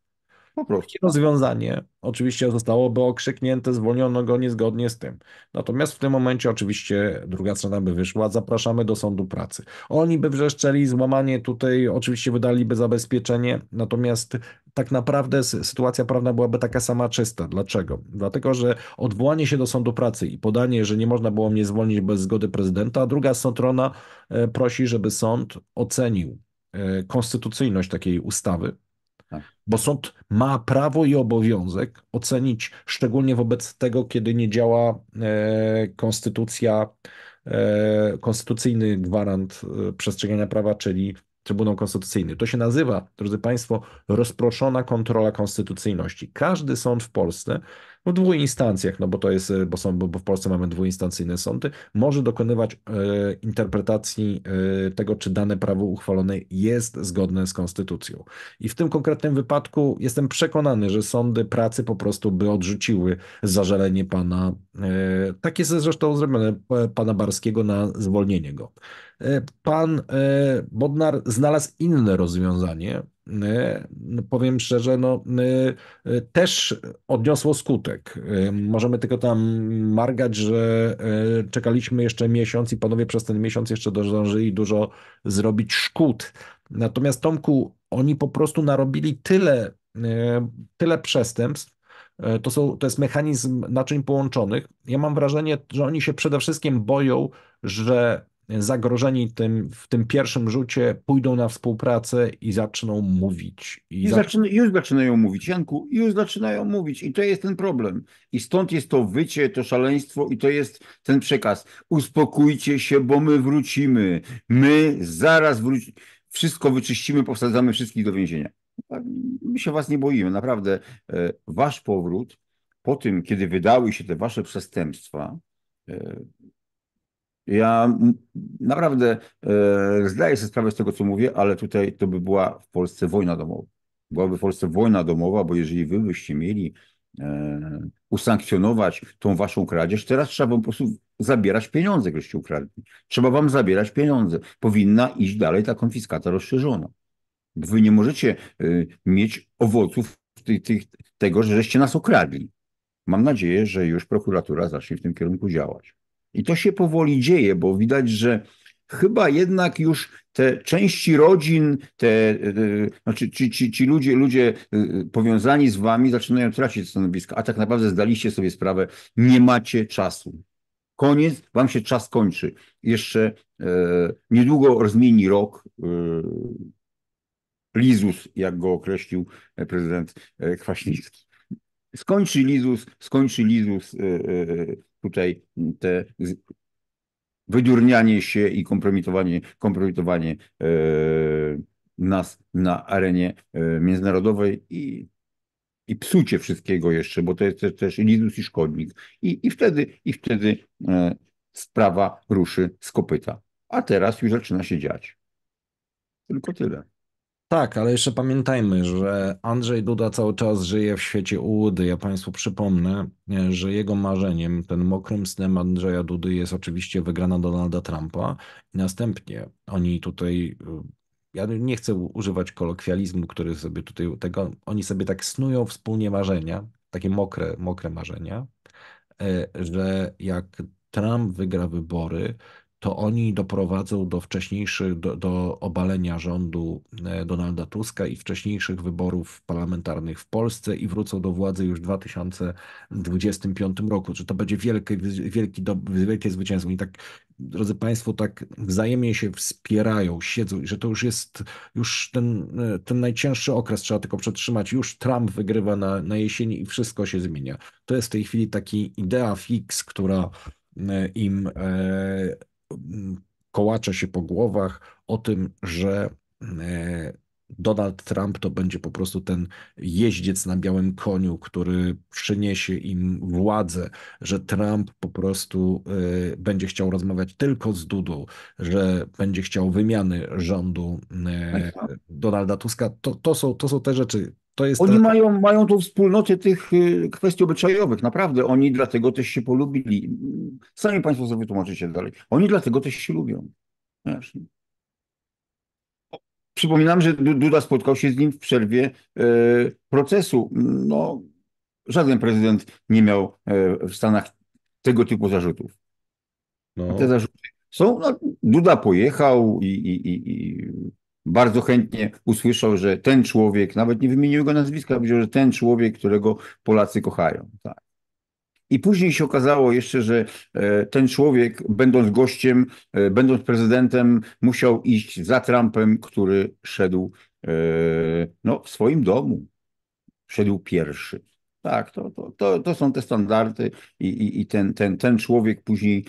Po prostu. Takie rozwiązanie oczywiście zostało, okrzyknięte, zwolniono go niezgodnie z tym. Natomiast w tym momencie oczywiście druga strona by wyszła, zapraszamy do sądu pracy. Oni by wrzeszczeli, złamanie tutaj, oczywiście wydaliby zabezpieczenie, natomiast tak naprawdę sytuacja prawna byłaby taka sama czysta. Dlaczego? Dlatego, że odwołanie się do sądu pracy i podanie, że nie można było mnie zwolnić bez zgody prezydenta, a druga strona e, prosi, żeby sąd ocenił e, konstytucyjność takiej ustawy, tak. Bo sąd ma prawo i obowiązek ocenić, szczególnie wobec tego, kiedy nie działa e, konstytucja, e, konstytucyjny gwarant e, przestrzegania prawa, czyli Trybunał Konstytucyjny. To się nazywa, drodzy Państwo, rozproszona kontrola konstytucyjności. Każdy sąd w Polsce w dwóch instancjach, no bo to jest, bo, są, bo w Polsce mamy dwuinstancyjne sądy, może dokonywać e, interpretacji e, tego, czy dane prawo uchwalone jest zgodne z konstytucją. I w tym konkretnym wypadku jestem przekonany, że sądy pracy po prostu by odrzuciły zażalenie pana, e, tak jest zresztą zrobione, pana Barskiego na zwolnienie go. E, pan e, Bodnar znalazł inne rozwiązanie. E, no, powiem szczerze, no, też odniosło skutek. Możemy tylko tam margać, że czekaliśmy jeszcze miesiąc i panowie przez ten miesiąc jeszcze zdążyli dużo zrobić szkód. Natomiast Tomku, oni po prostu narobili tyle, tyle przestępstw, to, są, to jest mechanizm naczyń połączonych. Ja mam wrażenie, że oni się przede wszystkim boją, że zagrożeni tym, w tym pierwszym rzucie pójdą na współpracę i zaczną mówić. I już, zaczyna, już zaczynają mówić, Janku, już zaczynają mówić i to jest ten problem. I stąd jest to wycie, to szaleństwo i to jest ten przekaz. Uspokójcie się, bo my wrócimy. My zaraz wrócimy. Wszystko wyczyścimy, powsadzamy wszystkich do więzienia. Tak, my się was nie boimy, naprawdę. E, wasz powrót po tym, kiedy wydały się te wasze przestępstwa, e, ja naprawdę e, zdaję sobie sprawę z tego, co mówię, ale tutaj to by była w Polsce wojna domowa. Byłaby w Polsce wojna domowa, bo jeżeli wy byście mieli e, usankcjonować tą waszą kradzież, teraz trzeba wam po prostu zabierać pieniądze, żeście ukradli. Trzeba wam zabierać pieniądze. Powinna iść dalej ta konfiskata rozszerzona. Wy nie możecie e, mieć owoców tych, tych, tego, że żeście nas okradli. Mam nadzieję, że już prokuratura zacznie w tym kierunku działać. I to się powoli dzieje, bo widać, że chyba jednak już te części rodzin, te, e, e, znaczy ci, ci, ci ludzie, ludzie e, powiązani z wami zaczynają tracić stanowisko, a tak naprawdę zdaliście sobie sprawę, nie macie czasu. Koniec, wam się czas kończy. Jeszcze e, niedługo rozmieni rok. E, Lizus, jak go określił prezydent Kwaśnicki skończy Lizus, skończy Lizus e, e, tutaj te wydurnianie się i kompromitowanie, kompromitowanie e, nas na arenie międzynarodowej i, i psucie wszystkiego jeszcze, bo to jest też, też Lizus i szkodnik. I, i wtedy, i wtedy sprawa ruszy z kopyta. A teraz już zaczyna się dziać. Tylko tyle. Tak, ale jeszcze pamiętajmy, że Andrzej Duda cały czas żyje w świecie ułudy. Ja Państwu przypomnę, e, że jego marzeniem, ten mokrym snem Andrzeja Dudy jest oczywiście wygrana Donalda Trumpa i następnie oni tutaj e, ja nie chcę używać kolokwializmu, który sobie tutaj tego, oni sobie tak snują wspólnie marzenia, takie mokre, mokre marzenia, e, że jak Trump wygra wybory, to oni doprowadzą do wcześniejszych, do, do obalenia rządu e, Donalda Tuska i wcześniejszych wyborów parlamentarnych w Polsce i wrócą do władzy już w 2025 roku. Czy to będzie wielkie, wielki, wielkie zwycięstwo? I tak, drodzy Państwo, tak wzajemnie się wspierają, siedzą i że to już jest już ten, e, ten najcięższy okres, trzeba tylko przetrzymać. Już Trump wygrywa na, na jesieni i wszystko się zmienia. To jest w tej chwili taki idea fix, która e, im Mm, kołacze się po głowach o tym, że e, Donald Trump to będzie po prostu ten jeździec na białym koniu, który przyniesie im władzę, że Trump po prostu e, będzie chciał rozmawiać tylko z Dudą, że będzie chciał wymiany rządu e, tak, tak. Donalda Tuska. To, to, są, to są te rzeczy. Oni ta... mają, mają tą wspólnotę tych y, kwestii obyczajowych, naprawdę. Oni dlatego też się polubili. Sami Państwo sobie wytłumaczycie dalej. Oni dlatego też się lubią. Wiesz? Przypominam, że Duda spotkał się z nim w przerwie y, procesu. No, żaden prezydent nie miał e, w Stanach tego typu zarzutów. No. Te zarzuty są. No, Duda pojechał i, i, i, i bardzo chętnie usłyszał, że ten człowiek, nawet nie wymienił jego nazwiska, powiedział, że ten człowiek, którego Polacy kochają. Tak. I później się okazało jeszcze, że e, ten człowiek, będąc gościem, e, będąc prezydentem, musiał iść za Trumpem, który szedł e, no, w swoim domu. Szedł pierwszy. Tak, to, to, to, to są te standardy, i, i, i ten, ten, ten człowiek później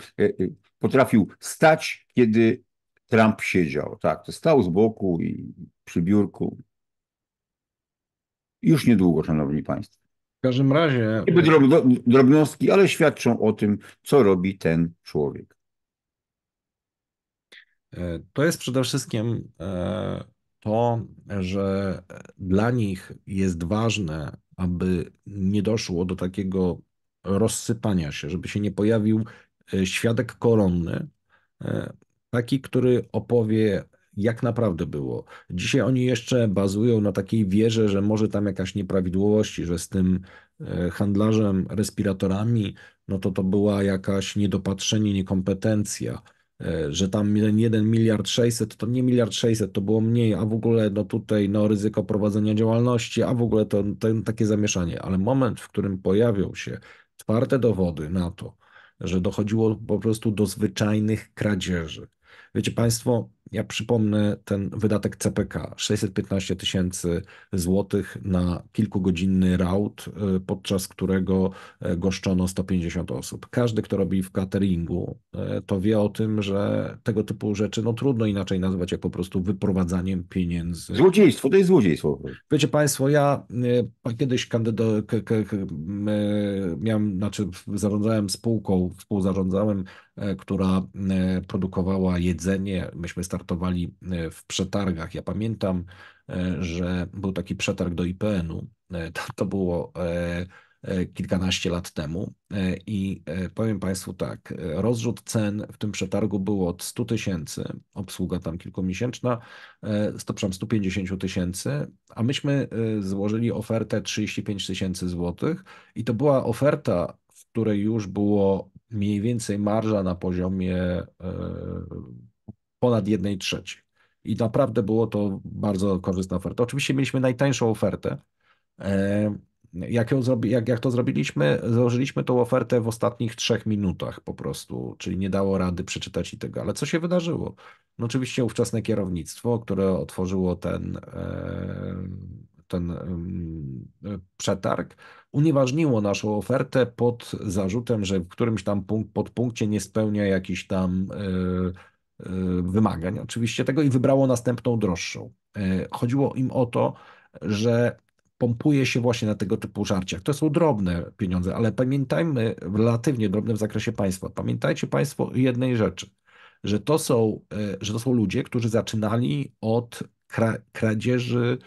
potrafił stać, kiedy Trump siedział, tak, to stał z boku i przy biurku. Już niedługo, szanowni państwo. W każdym razie... Niby drobnostki, ale świadczą o tym, co robi ten człowiek. E, to jest przede wszystkim e, to, że dla nich jest ważne, aby nie doszło do takiego rozsypania się, żeby się nie pojawił e, świadek koronny, taki, który opowie, jak naprawdę było. Dzisiaj oni jeszcze bazują na takiej wierze, że może tam jakaś nieprawidłowości, że z tym e, handlarzem respiratorami, no to to była jakaś niedopatrzenie, niekompetencja, e, że tam 1 miliard 600, to nie miliard 600, to było mniej, a w ogóle no tutaj no ryzyko prowadzenia działalności, a w ogóle to, to takie zamieszanie. Ale moment, w którym pojawią się twarde dowody na to, że dochodziło po prostu do zwyczajnych kradzieży, Wiecie Państwo, ja przypomnę ten wydatek CPK 615 tysięcy złotych na kilkugodzinny raut, y, podczas którego e, goszczono 150 osób. Każdy, kto robi w cateringu, e, to wie o tym, że tego typu rzeczy no, trudno inaczej nazwać jak po prostu wyprowadzaniem pieniędzy. Złodziejstwo, to jest złodziejstwo. Wiecie Państwo, ja e, kiedyś kandydo- k- k- k- miałem, znaczy zarządzałem spółką, współzarządzałem, która produkowała jedzenie. Myśmy startowali e, w przetargach. Ja pamiętam, e, że był taki przetarg do IPN-u. E, to było kilkanaście lat temu i powiem Państwu tak, rozrzut cen w tym przetargu było od 100 tysięcy, obsługa tam kilkumiesięczna, przepraszam, 150 tysięcy, a myśmy złożyli ofertę 35 tysięcy złotych i to była oferta, w której już było mniej więcej marża na poziomie ponad jednej trzeciej. I naprawdę było to bardzo korzystna oferta. Oczywiście mieliśmy najtańszą ofertę. E, jak, ją zrobi, jak, jak to zrobiliśmy? założyliśmy tą ofertę w ostatnich trzech minutach po prostu, czyli nie dało rady przeczytać i tego. Ale co się wydarzyło? No oczywiście ówczesne kierownictwo, które otworzyło ten, e, ten mm, przetarg, unieważniło naszą ofertę pod zarzutem, że w którymś tam punkt, podpunkcie nie spełnia jakiś tam e, E, wymagań oczywiście tego i wybrało następną droższą. E, chodziło im o to, że pompuje się właśnie na tego typu żarciach. To są drobne pieniądze, ale pamiętajmy, relatywnie drobne w zakresie państwa. Pamiętajcie Państwo jednej rzeczy, że to są, e, że to są ludzie, którzy zaczynali od kradzieży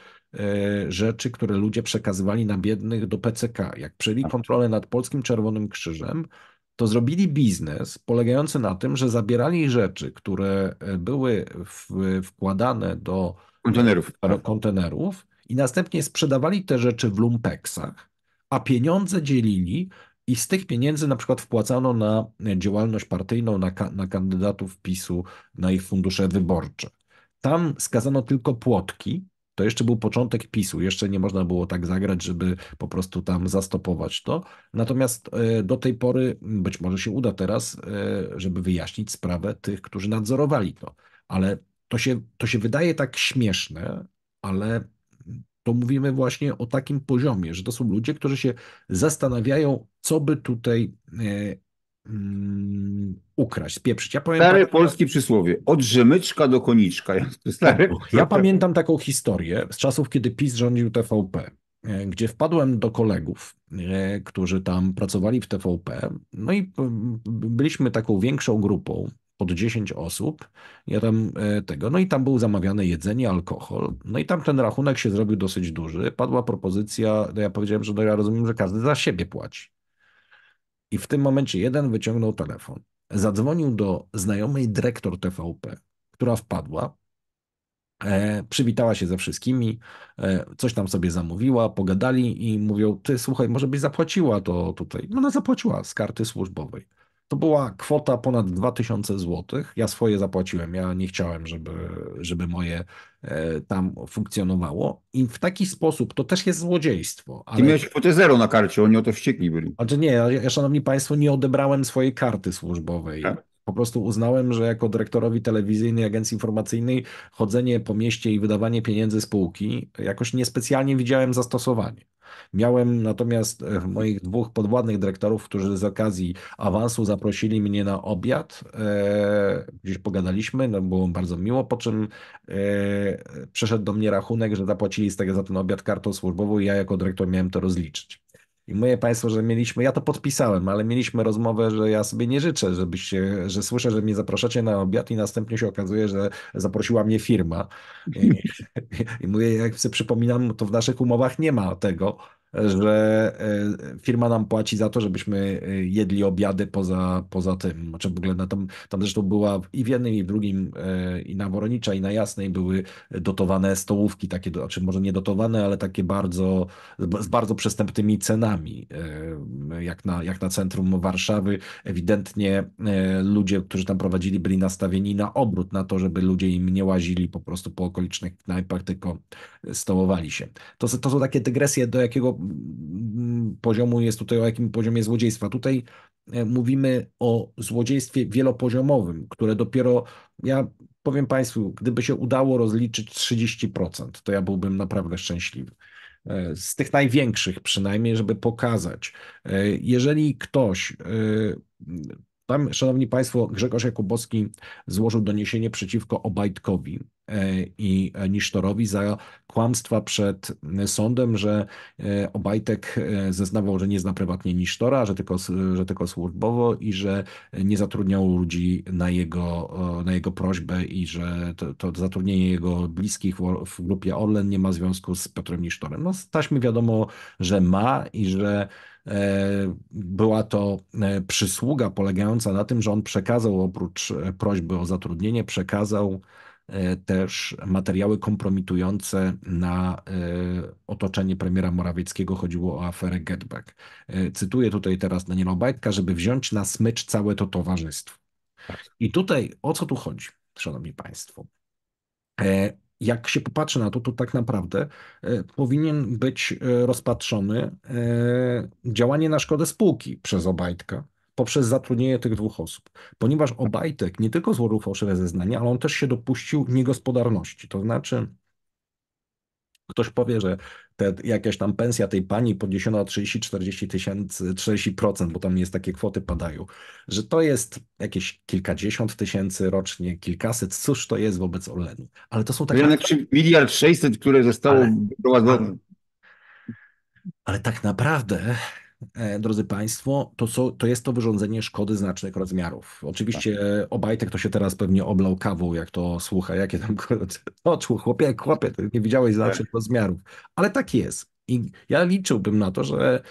rzeczy, które ludzie przekazywali na biednych do PCK. Jak przejęli tak. kontrolę nad Polskim Czerwonym Krzyżem, to zrobili biznes polegający na tym, że zabierali rzeczy, które e, były w, wkładane do e, kontenerów. Tak. kontenerów i następnie sprzedawali te rzeczy w lumpeksach, a pieniądze dzielili i z tych pieniędzy na przykład wpłacano na e, działalność partyjną, na, na kandydatów PiSu, na ich fundusze wyborcze. Tam skazano tylko płotki, to jeszcze był początek PiSu, jeszcze nie można było tak zagrać, żeby po prostu tam zastopować to. Natomiast e, do tej pory być może się uda teraz, e, żeby wyjaśnić sprawę tych, którzy nadzorowali to. Ale to się, to się wydaje tak śmieszne, ale to mówimy właśnie o takim poziomie, że to są ludzie, którzy się zastanawiają, co by tutaj e, Mm, ukraść, pieprzyć. Ja tak, Stare polskie przysłowie, od rzemyczka do koniczka. Stary. Ja pamiętam taką historię z czasów, kiedy PiS rządził TVP, e, gdzie wpadłem do kolegów, e, którzy tam pracowali w TVP, no i e, byliśmy taką większą grupą, od 10 osób. Ja tam tego, no i tam był zamawiane jedzenie, alkohol. No i tam ten rachunek się zrobił dosyć duży. Padła propozycja, no ja powiedziałem, że no ja rozumiem, że każdy za siebie płaci. I w tym momencie jeden wyciągnął telefon. Zadzwonił do znajomej dyrektor TVP, która wpadła, E, przywitała się ze wszystkimi, e, coś tam sobie zamówiła, pogadali i mówią, ty słuchaj, może byś zapłaciła to tutaj. No ona zapłaciła z karty służbowej. To była kwota ponad 2000 zł. Ja swoje zapłaciłem, ja nie chciałem, żeby, żeby moje e, tam funkcjonowało. I w taki sposób to też jest złodziejstwo. Ale... Ty miałeś kwotę zero na karcie, oni o to wściekli byli. Znaczy nie, ja, ja szanowni państwo, nie odebrałem swojej karty służbowej. Tak? Po prostu uznałem, że jako dyrektorowi telewizyjnej agencji informacyjnej chodzenie po mieście i wydawanie pieniędzy spółki jakoś niespecjalnie widziałem zastosowanie. Miałem natomiast e, moich dwóch podwładnych dyrektorów, którzy z okazji awansu zaprosili mnie na obiad. E, gdzieś pogadaliśmy, no było bardzo miło, po czym e, przeszedł do mnie rachunek, że zapłacili z tego za ten obiad kartą służbową i ja jako dyrektor miałem to rozliczyć. I mówię Państwu, że mieliśmy, ja to podpisałem, ale mieliśmy rozmowę, że ja sobie nie życzę, żebyście, że słyszę, że mnie zapraszacie na obiad i następnie się okazuje, że zaprosiła mnie firma. I, i mówię, jak sobie przypominam, to w naszych umowach nie ma tego że e, firma nam płaci za to, żebyśmy e, jedli obiady poza, poza tym. Znaczy w ogóle na tam, tam zresztą była i w jednym, i w drugim, e, i na Woronicza, i na Jasnej były dotowane stołówki takie, znaczy może nie dotowane, ale takie bardzo, z bardzo przestępnymi cenami, jak na, jak na centrum Warszawy. Ewidentnie ludzie, którzy tam prowadzili, byli nastawieni na obrót, na to, żeby ludzie im nie łazili po prostu po okolicznych knajpach, tylko stołowali się. To, to są takie dygresje, do jakiego poziomu jest tutaj o jakim poziomie złodziejstwa. Tutaj e, mówimy o złodziejstwie wielopoziomowym, które dopiero ja powiem Państwu, gdyby się udało rozliczyć 30%, to ja byłbym naprawdę szczęśliwy. E, z tych największych przynajmniej, żeby pokazać. E, jeżeli ktoś tam, szanowni państwo, Grzegorz Jakubowski złożył doniesienie przeciwko Obajtkowi, E, i e, Nisztorowi za kłamstwa przed e, sądem, że Obajtek zeznawał, że nie zna prywatnie Nisztora, że tylko, że tylko służbowo i że nie zatrudniał ludzi na jego, na jego prośbę i że to, to zatrudnienie jego bliskich w grupie Orlen nie ma związku z Piotrem Nisztorem. No z taśmy wiadomo, że ma i że była to przysługa polegająca na tym, że on przekazał oprócz prośby o zatrudnienie, przekazał E, też materiały kompromitujące na e, otoczenie premiera Morawieckiego. Chodziło o aferę Getback. E, cytuję tutaj teraz Daniela Bajtka, żeby wziąć na smycz całe to towarzystwo. Tak. I tutaj o co tu chodzi, szanowni państwo? jak się popatrzy na to, to tak naprawdę powinien być rozpatrzony działanie na szkodę spółki przez Obajtka poprzez zatrudnienie tych dwóch osób. Ponieważ Obajtek nie tylko złożył fałszywe zeznania, ale on też się dopuścił niegospodarności. To znaczy, ktoś powie, że te, jakaś tam pensja tej pani podniesiona o 30-40 tysięcy, 30%, bo tam jest takie kwoty padają, że to jest jakieś kilkadziesiąt tysięcy rocznie, kilkaset, cóż to jest wobec Orlenu. Ale to są takie... Miliard, miliard 600, które zostało ale, ale tak naprawdę E, drodzy Państwo, to, co to jest to wyrządzenie szkody znacznych rozmiarów. Oczywiście tak. Obajtek to się teraz pewnie oblał kawą, jak to słucha, jakie tam oczu, chłopie, chłopie, ty nie widziałeś tak. znacznych tak. rozmiarów. Ale tak jest. I ja liczyłbym na to, że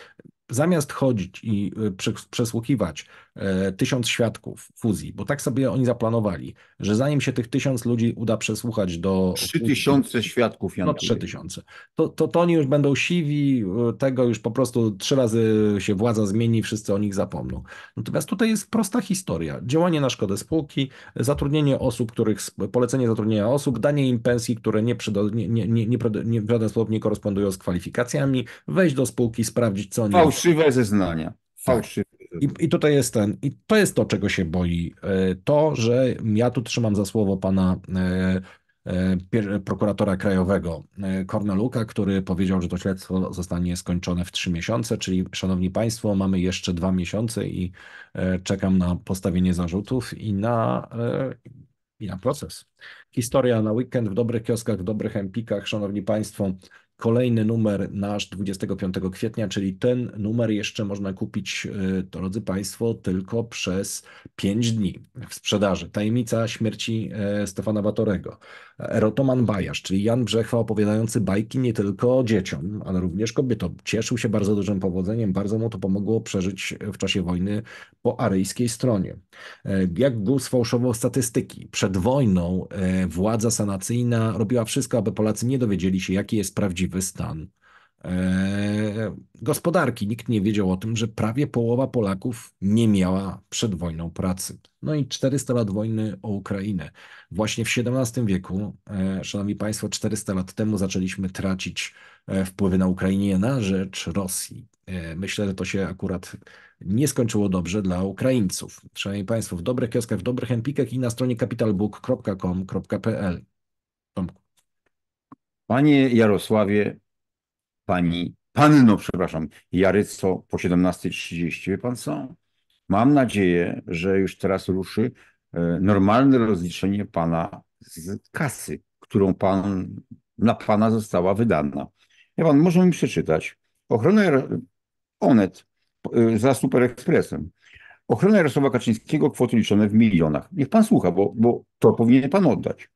zamiast chodzić i y, przesłuchiwać E, tysiąc świadków fuzji, bo tak sobie oni zaplanowali, że zanim się tych tysiąc ludzi uda przesłuchać do... Trzy tysiące świadków, Jan. No trzy tysiące. To, to, to oni już będą siwi, e, tego już po prostu trzy razy się władza zmieni, wszyscy o nich zapomną. Natomiast tutaj jest prosta historia. Działanie na szkodę spółki, zatrudnienie osób, których, polecenie zatrudnienia osób, danie im pensji, które nie, przydo, nie, nie, nie, nie, nie, nie korespondują z kwalifikacjami, wejść do spółki, sprawdzić co oni... Fałszywe zeznania. Fałszywe i, I tutaj jest ten, i to jest to, czego się boi. E, to, że ja tu trzymam za słowo pana e, e, prokuratora krajowego Korneluka, który powiedział, że to śledztwo zostanie skończone w trzy miesiące, czyli szanowni państwo, mamy jeszcze dwa miesiące i czekam na postawienie zarzutów i na, i na proces. Historia na weekend w dobrych kioskach, w dobrych empikach, szanowni państwo, Kolejny numer nasz 25 kwietnia, czyli ten numer jeszcze można kupić, y, drodzy Państwo, tylko przez 5 dni w sprzedaży. Tajemnica śmierci y, Stefana Batorego. Erotoman Bajarz, czyli Jan Brzechwa opowiadający bajki nie tylko dzieciom, ale również kobietom. Cieszył się bardzo dużym powodzeniem, bardzo mu to pomogło przeżyć w czasie wojny po aryjskiej stronie. E, jak Gus fałszował statystyki? Przed wojną e, władza sanacyjna robiła wszystko, aby Polacy nie dowiedzieli się, jaki jest prawdziwy stan E, gospodarki. Nikt nie wiedział o tym, że prawie połowa Polaków nie miała przed wojną pracy. No i 400 lat wojny o Ukrainę. Właśnie w XVII wieku, e, szanowni państwo, 400 lat temu zaczęliśmy tracić e, wpływy na Ukrainie na rzecz Rosji. Myślę, że to się akurat nie skończyło dobrze dla Ukraińców. Szanowni Państwo, w dobrych kioskach, w dobrych empikach i na stronie capitalbook.com.pl. Panie Jarosławie, pani, panno, przepraszam, Jaryco po 17.30. Wie pan co? Mam nadzieję, że już teraz ruszy e, normalne rozliczenie pana z kasy, którą pan, na pana została wydana. Ja pan, może mi przeczytać. Ochronę Onet e, za Super Expressem. Ochrona Jarosława Kaczyńskiego, kwoty liczone w milionach. Niech pan słucha, bo, bo to powinien pan oddać.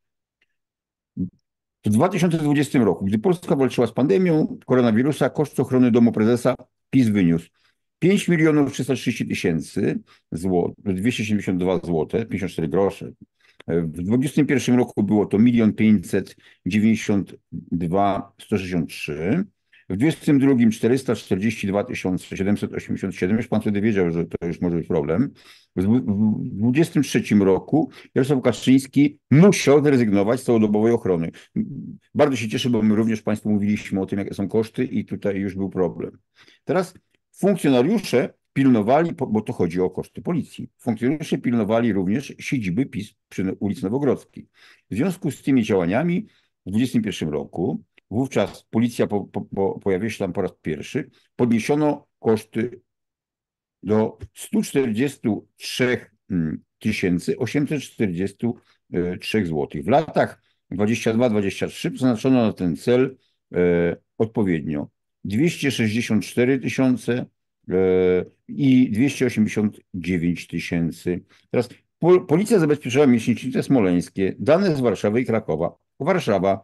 W 2020 roku, gdy Polska walczyła z pandemią koronawirusa, koszt ochrony domu prezesa PiS wyniósł 5 milionów 330 tysięcy złotych, 272 zł, 54 grosze. W 2021 roku było to 1 592 163. W 22 442 787, już pan wtedy wiedział, że to już może być problem. W 23 roku Jarosław Kaczyński musiał zrezygnować z całodobowej ochrony. Bardzo się cieszę, bo my również państwu mówiliśmy o tym, jakie są koszty i tutaj już był problem. Teraz funkcjonariusze pilnowali, bo to chodzi o koszty policji, funkcjonariusze pilnowali również siedziby PiS przy ulicy Nowogrodzkiej. W związku z tymi działaniami w 21 roku Wówczas policja po, po, po pojawiła się tam po raz pierwszy. Podniesiono koszty do 143 843 zł. W latach 22-23 przeznaczono na ten cel e, odpowiednio 264 tysiące e, i 289 tysięcy. Teraz Policja zabezpieczyła miesięcznice smoleńskie, dane z Warszawy i Krakowa. Warszawa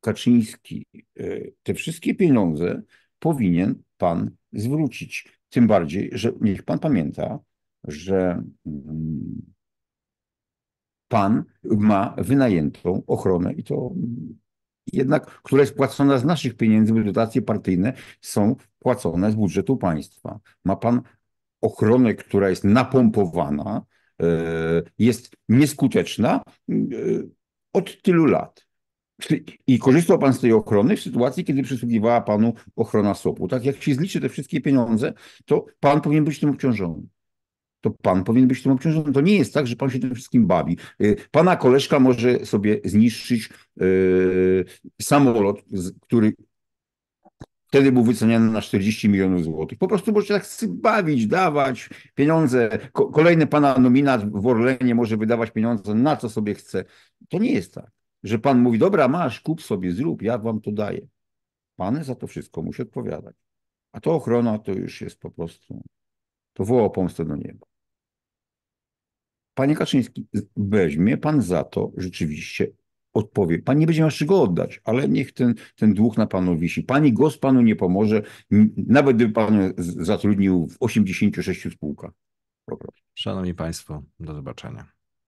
Kaczyński e, te wszystkie pieniądze powinien pan zwrócić. Tym bardziej, że niech pan pamięta, że mm, pan ma wynajętą ochronę i to mm, jednak, która jest płacona z naszych pieniędzy, bo dotacje partyjne są płacone z budżetu państwa. Ma pan ochronę, która jest napompowana, e, jest nieskuteczna e, od tylu lat. I korzystał pan z tej ochrony w sytuacji, kiedy przysługiwała panu ochrona sop Tak jak się zliczy te wszystkie pieniądze, to pan powinien być tym obciążony. To pan powinien być tym obciążony. To nie jest tak, że pan się tym wszystkim bawi. Y, pana koleżka może sobie zniszczyć yy, samolot, który wtedy był wyceniany na 40 milionów złotych. Po prostu możecie tak bawić, dawać pieniądze. kolejny pana nominat w Orlenie może wydawać pieniądze na co sobie chce. To nie jest tak że pan mówi, dobra, masz, kup sobie, zrób, ja wam to daję. Pan za to wszystko musi odpowiadać. A to ochrona to już jest po prostu, to woła o pomstę do nieba. Panie Kaczyński, weźmie pan za to rzeczywiście odpowie. Pan nie będzie miał z czego oddać, ale niech ten, ten dług na panu wisi. Pani głos panu nie pomoże, nawet gdyby pan zatrudnił w 86 spółkach. Po prostu. Szanowni Państwo, do zobaczenia.